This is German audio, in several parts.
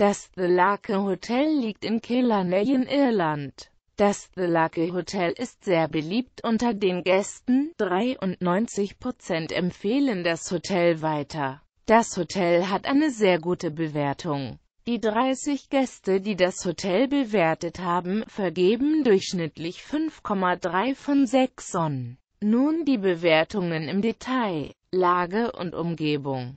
Das The Lake Hotel liegt in Killarney in Irland. Das The Lake Hotel ist sehr beliebt unter den Gästen, 93% empfehlen das Hotel weiter. Das Hotel hat eine sehr gute Bewertung. Die 30 Gäste, die das Hotel bewertet haben, vergeben durchschnittlich 5,3 von 6 Sonnen. Nun die Bewertungen im Detail, Lage und Umgebung.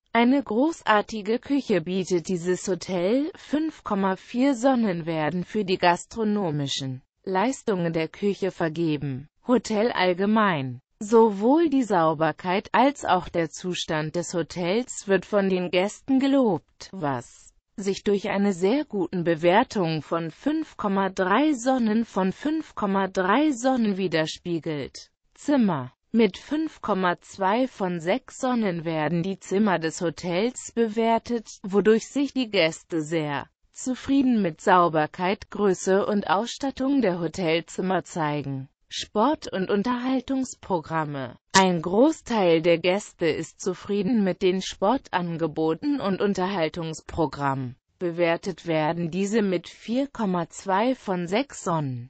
eine großartige Küche bietet dieses Hotel, 5,4 Sonnen werden für die gastronomischen Leistungen der Küche vergeben. Hotel allgemein. Sowohl die Sauberkeit als auch der Zustand des Hotels wird von den Gästen gelobt, was sich durch eine sehr guten Bewertung von 5,3 Sonnen von 5,3 Sonnen widerspiegelt. Zimmer mit 5,2 von 6 Sonnen werden die Zimmer des Hotels bewertet, wodurch sich die Gäste sehr zufrieden mit Sauberkeit, Größe und Ausstattung der Hotelzimmer zeigen. Sport- und Unterhaltungsprogramme. Ein Großteil der Gäste ist zufrieden mit den Sportangeboten und Unterhaltungsprogrammen. Bewertet werden diese mit 4,2 von 6 Sonnen.